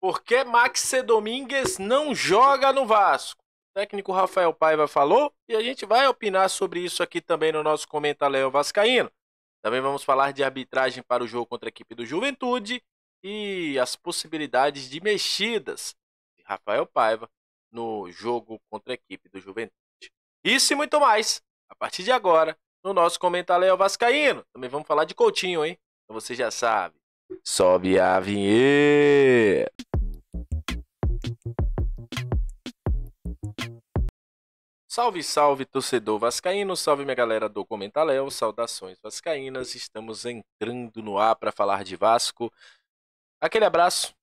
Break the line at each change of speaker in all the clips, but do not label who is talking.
Por que Max Domingues não joga no Vasco? O técnico Rafael Paiva falou e a gente vai opinar sobre isso aqui também no nosso Léo Vascaíno. Também vamos falar de arbitragem para o jogo contra a equipe do Juventude e as possibilidades de mexidas de Rafael Paiva no jogo contra a equipe do Juventude. Isso e muito mais a partir de agora no nosso Léo Vascaíno. Também vamos falar de Coutinho, hein? Então você já sabe. Sobe a vinheta. Salve, salve, torcedor vascaíno, salve minha galera do Comentaléu, saudações vascaínas, estamos entrando no ar para falar de Vasco. Aquele abraço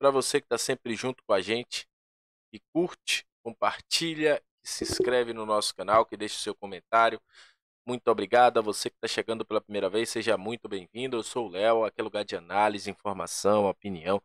para você que está sempre junto com a gente, que curte, compartilha, que se inscreve no nosso canal, que deixa o seu comentário. Muito obrigado a você que está chegando pela primeira vez, seja muito bem-vindo. Eu sou o Léo, aquele lugar de análise, informação, opinião,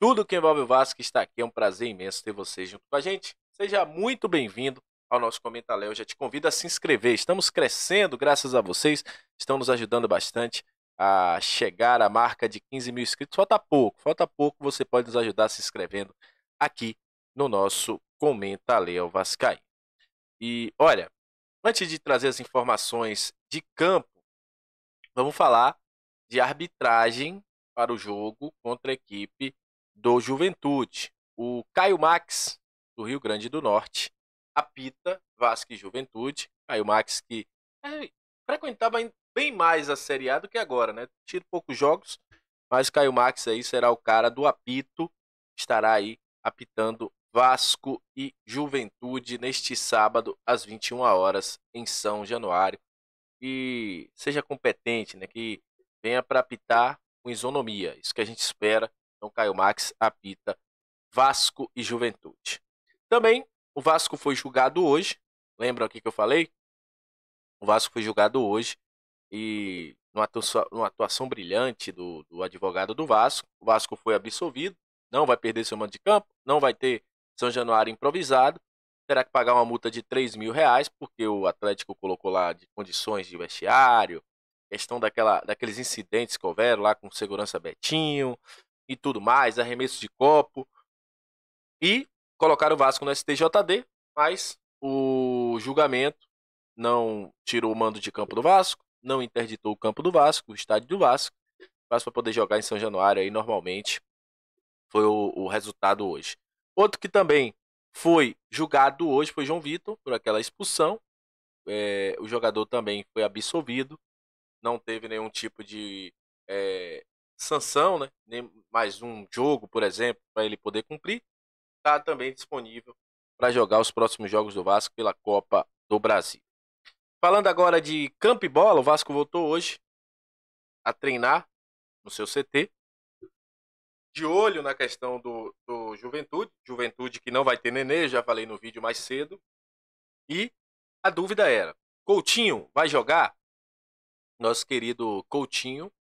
tudo que envolve o Vasco está aqui. É um prazer imenso ter você junto com a gente. Seja muito bem-vindo ao nosso Comenta Léo. Já te convido a se inscrever. Estamos crescendo graças a vocês. Estão nos ajudando bastante a chegar à marca de 15 mil inscritos. Falta pouco, falta pouco. Você pode nos ajudar se inscrevendo aqui no nosso Comenta Léo Vascaí. E olha, antes de trazer as informações de campo, vamos falar de arbitragem para o jogo contra a equipe do Juventude. O Caio Max, do Rio Grande do Norte, apita Vasco e Juventude. Aí o Max que é, frequentava bem mais a Série A do que agora, né? Tira poucos jogos, mas Caio Max aí será o cara do apito, estará aí apitando Vasco e Juventude neste sábado às 21 horas em São Januário. E seja competente, né? Que venha para apitar com isonomia, isso que a gente espera. Então Caio Max apita Vasco e Juventude. Também o Vasco foi julgado hoje. Lembra aqui que eu falei? O Vasco foi julgado hoje e numa atuação, numa atuação brilhante do, do, advogado do Vasco, o Vasco foi absolvido, não vai perder seu mando de campo, não vai ter São Januário improvisado, terá que pagar uma multa de 3 mil reais, porque o Atlético colocou lá de condições de vestiário, questão daquela, daqueles incidentes que houveram lá com segurança Betinho e tudo mais, arremesso de copo. E colocaram o Vasco no STJD, mas o julgamento não tirou o mando de campo do Vasco, não interditou o campo do Vasco, o estádio do Vasco. para poder jogar em São Januário aí normalmente. Foi o, o resultado hoje. Outro que também foi julgado hoje foi João Vitor, por aquela expulsão. É, o jogador também foi absolvido, não teve nenhum tipo de é, sanção, né? Nem mais um jogo, por exemplo, para ele poder cumprir está também disponível para jogar os próximos jogos do Vasco pela Copa do Brasil. Falando agora de campo e bola, o Vasco voltou hoje a treinar no seu CT. De olho na questão do, do Juventude, Juventude que não vai ter nenê, já falei no vídeo mais cedo. E a dúvida era: Coutinho vai jogar? Nosso querido Coutinho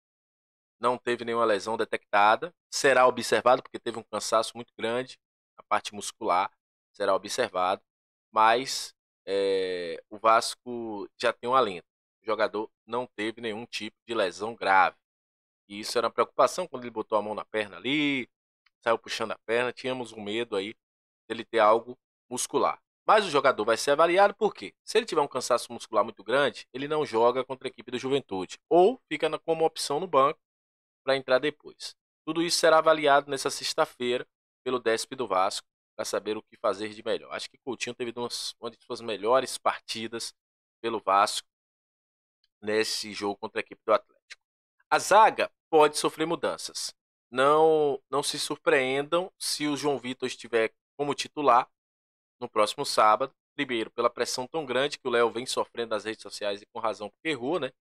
não teve nenhuma lesão detectada, será observado porque teve um cansaço muito grande parte muscular será observado, mas é, o Vasco já tem um alento. O jogador não teve nenhum tipo de lesão grave. E isso era uma preocupação quando ele botou a mão na perna ali, saiu puxando a perna, tínhamos um medo aí dele ter algo muscular. Mas o jogador vai ser avaliado por quê? Se ele tiver um cansaço muscular muito grande, ele não joga contra a equipe da Juventude ou fica como opção no banco para entrar depois. Tudo isso será avaliado nessa sexta-feira pelo DESP do Vasco para saber o que fazer de melhor. Acho que Coutinho teve uma de suas melhores partidas pelo Vasco nesse jogo contra a equipe do Atlético. A zaga pode sofrer mudanças. Não, não se surpreendam se o João Vitor estiver como titular no próximo sábado. Primeiro, pela pressão tão grande que o Léo vem sofrendo nas redes sociais e com razão, porque errou, né?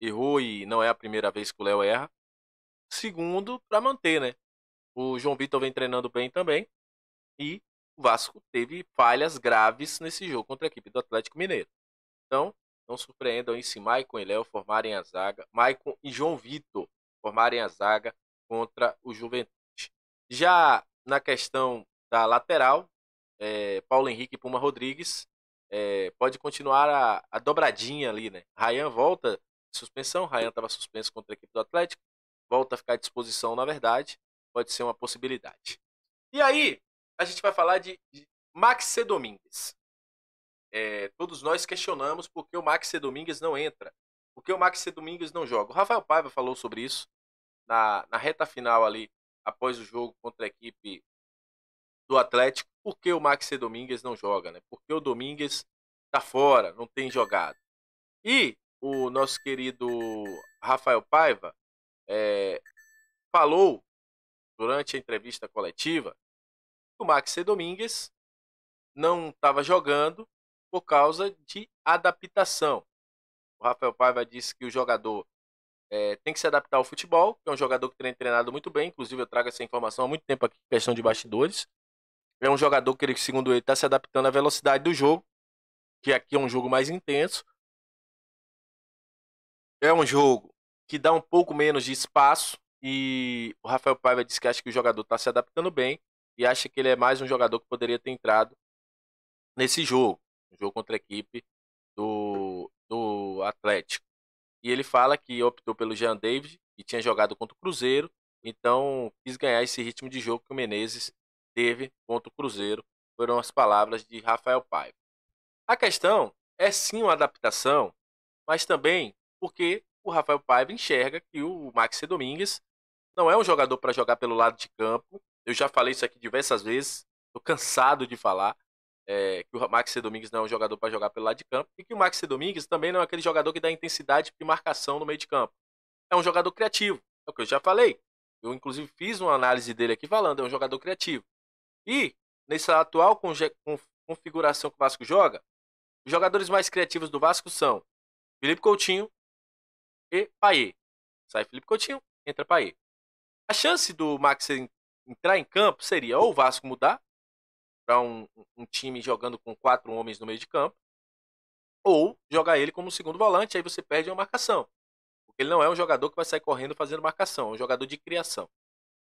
Errou e não é a primeira vez que o Léo erra. Segundo, para manter, né? O João Vitor vem treinando bem também. E o Vasco teve falhas graves nesse jogo contra a equipe do Atlético Mineiro. Então, não surpreendam aí se Maicon e Léo formarem a zaga. Maicon e João Vitor formarem a zaga contra o Juventude. Já na questão da lateral, é, Paulo Henrique e Puma Rodrigues é, pode continuar a, a, dobradinha ali, né? Ryan volta de suspensão, Ryan estava suspenso contra a equipe do Atlético, volta a ficar à disposição, na verdade pode ser uma possibilidade. E aí, a gente vai falar de Max C. Domingues. É, todos nós questionamos por que o Max C. Domingues não entra, por que o Max C. Domingues não joga. O Rafael Paiva falou sobre isso na, na reta final ali, após o jogo contra a equipe do Atlético, por que o Max C. Domingues não joga, né? Por que o Domingues está fora, não tem jogado. E o nosso querido Rafael Paiva é, falou durante a entrevista coletiva que o Maxi Domingues não estava jogando por causa de adaptação. O Rafael Paiva disse que o jogador é, tem que se adaptar ao futebol, que é um jogador que tem treinado muito bem, inclusive eu trago essa informação há muito tempo aqui, questão de bastidores. É um jogador que, ele, segundo ele, está se adaptando à velocidade do jogo, que aqui é um jogo mais intenso. É um jogo que dá um pouco menos de espaço, e o Rafael Paiva disse que acha que o jogador está se adaptando bem e acha que ele é mais um jogador que poderia ter entrado nesse jogo, um jogo contra a equipe do, do Atlético. E ele fala que optou pelo Jean David, que tinha jogado contra o Cruzeiro, então quis ganhar esse ritmo de jogo que o Menezes teve contra o Cruzeiro, foram as palavras de Rafael Paiva. A questão é sim uma adaptação, mas também porque o Rafael Paiva enxerga que o Maxi Domingues não é um jogador para jogar pelo lado de campo. Eu já falei isso aqui diversas vezes, estou cansado de falar é, que o Maxi Domingues não é um jogador para jogar pelo lado de campo e que o Maxi Domingues também não é aquele jogador que dá intensidade de marcação no meio de campo. É um jogador criativo, é o que eu já falei. Eu, inclusive, fiz uma análise dele aqui falando, é um jogador criativo. E, nessa atual configuração que o Vasco joga, os jogadores mais criativos do Vasco são Felipe Coutinho, e Paê. Sai Felipe Coutinho, entra Paê. A chance do Max entrar em campo seria ou o Vasco mudar para um, um, time jogando com quatro homens no meio de campo, ou jogar ele como segundo volante, aí você perde uma marcação. Porque ele não é um jogador que vai sair correndo fazendo marcação, é um jogador de criação.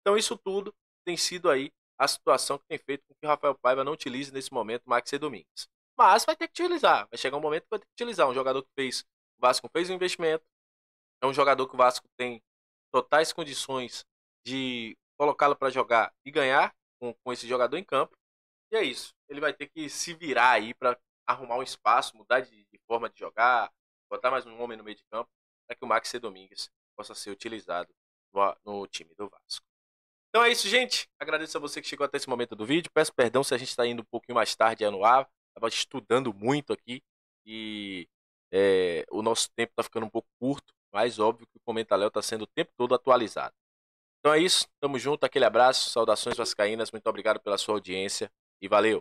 Então isso tudo tem sido aí a situação que tem feito com que o Rafael Paiva não utilize nesse momento Max e Domingues. Mas vai ter que utilizar, vai chegar um momento que vai ter que utilizar um jogador que fez, o Vasco fez um investimento, é um jogador que o Vasco tem totais condições de colocá-lo para jogar e ganhar com, com esse jogador em campo. E é isso. Ele vai ter que se virar aí para arrumar um espaço, mudar de, de, forma de jogar, botar mais um homem no meio de campo, para que o Max C. Domingues possa ser utilizado no, no time do Vasco. Então é isso, gente. Agradeço a você que chegou até esse momento do vídeo. Peço perdão se a gente está indo um pouquinho mais tarde no ar. Estava estudando muito aqui e é, o nosso tempo está ficando um pouco curto mas óbvio que o Comenta Léo está sendo o tempo todo atualizado. Então é isso, tamo junto, aquele abraço, saudações vascaínas, muito obrigado pela sua audiência e valeu!